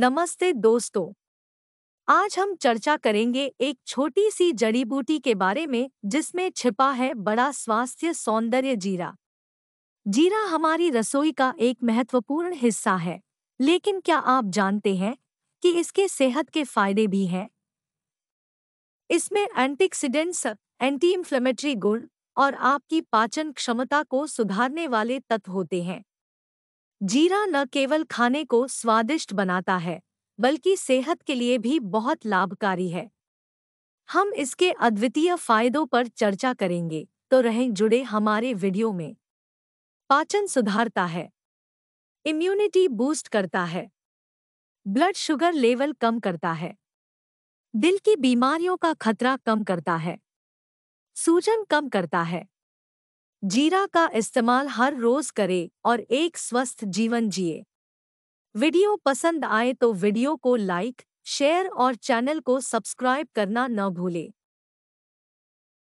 नमस्ते दोस्तों आज हम चर्चा करेंगे एक छोटी सी जड़ी बूटी के बारे में जिसमें छिपा है बड़ा स्वास्थ्य सौंदर्य जीरा जीरा हमारी रसोई का एक महत्वपूर्ण हिस्सा है लेकिन क्या आप जानते हैं कि इसके सेहत के फायदे भी हैं इसमें एंटीक्सीडेंट्स एंटी इन्फ्लेमेटरी गुण और आपकी पाचन क्षमता को सुधारने वाले तत्व होते हैं जीरा न केवल खाने को स्वादिष्ट बनाता है बल्कि सेहत के लिए भी बहुत लाभकारी है हम इसके अद्वितीय फायदों पर चर्चा करेंगे तो रहें जुड़े हमारे वीडियो में पाचन सुधारता है इम्यूनिटी बूस्ट करता है ब्लड शुगर लेवल कम करता है दिल की बीमारियों का खतरा कम करता है सूजन कम करता है जीरा का इस्तेमाल हर रोज करें और एक स्वस्थ जीवन जिए वीडियो पसंद आए तो वीडियो को लाइक शेयर और चैनल को सब्सक्राइब करना न भूलें